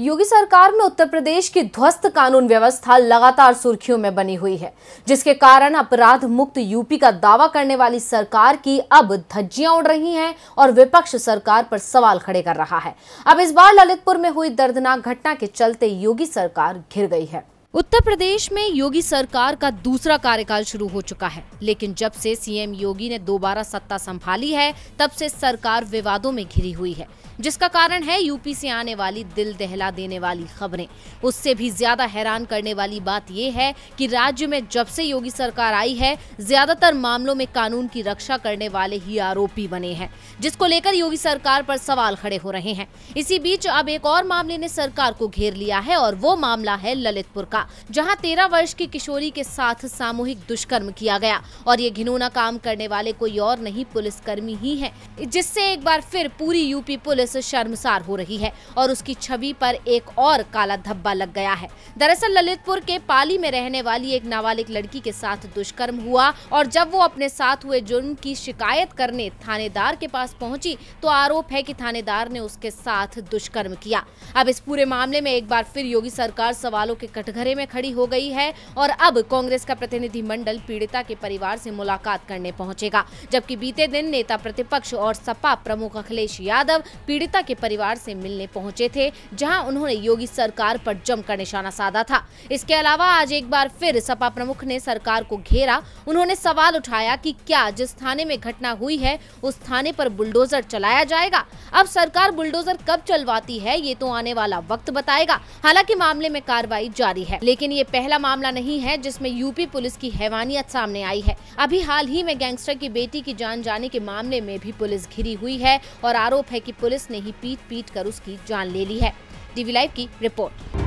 योगी सरकार में उत्तर प्रदेश की ध्वस्त कानून व्यवस्था लगातार सुर्खियों में बनी हुई है जिसके कारण अपराध मुक्त यूपी का दावा करने वाली सरकार की अब धज्जियां उड़ रही हैं और विपक्ष सरकार पर सवाल खड़े कर रहा है अब इस बार ललितपुर में हुई दर्दनाक घटना के चलते योगी सरकार घिर गई है उत्तर प्रदेश में योगी सरकार का दूसरा कार्यकाल शुरू हो चुका है लेकिन जब से सीएम योगी ने दोबारा सत्ता संभाली है तब से सरकार विवादों में घिरी हुई है जिसका कारण है यूपी से आने वाली दिल दहला देने वाली खबरें उससे भी ज्यादा हैरान करने वाली बात यह है कि राज्य में जब से योगी सरकार आई है ज्यादातर मामलों में कानून की रक्षा करने वाले ही आरोपी बने हैं जिसको लेकर योगी सरकार पर सवाल खड़े हो रहे हैं इसी बीच अब एक और मामले ने सरकार को घेर लिया है और वो मामला है ललितपुर का जहां 13 वर्ष की किशोरी के साथ सामूहिक दुष्कर्म किया गया और ये घिनौना काम करने वाले कोई और नहीं पुलिसकर्मी ही है जिससे एक बार फिर पूरी यूपी पुलिस शर्मसार हो रही है और उसकी छवि पर एक और काला धब्बा लग गया है दरअसल ललितपुर के पाली में रहने वाली एक नाबालिग लड़की के साथ दुष्कर्म हुआ और जब वो अपने साथ हुए जुर्म की शिकायत करने थानेदार के पास पहुंची तो आरोप है कि थानेदार ने उसके साथ दुष्कर्म किया अब इस पूरे मामले में एक बार फिर योगी सरकार सवालों के कटघरे कटघरे में खड़ी हो गई है और अब कांग्रेस का प्रतिनिधि मंडल पीड़िता के परिवार से मुलाकात करने पहुंचेगा जबकि बीते दिन नेता प्रतिपक्ष और सपा प्रमुख अखिलेश यादव पीड़िता के परिवार से मिलने पहुंचे थे जहां उन्होंने योगी सरकार पर जमकर निशाना साधा था इसके अलावा आज एक बार फिर सपा प्रमुख ने सरकार को घेरा उन्होंने सवाल उठाया की क्या जिस थाने में घटना हुई है उस थाने पर बुलडोजर चलाया जाएगा अब सरकार बुलडोजर कब चलवाती है ये तो आने वाला वक्त बताएगा हालांकि मामले में कार्रवाई जारी है है लेकिन ये पहला मामला नहीं है जिसमे यूपी पुलिस की हैवानियत सामने आई है अभी हाल ही में गैंगस्टर की बेटी की जान जाने के मामले में भी पुलिस घिरी हुई है और आरोप है की पुलिस ने ही पीट पीट कर उसकी जान ले ली है टीवी लाइव की रिपोर्ट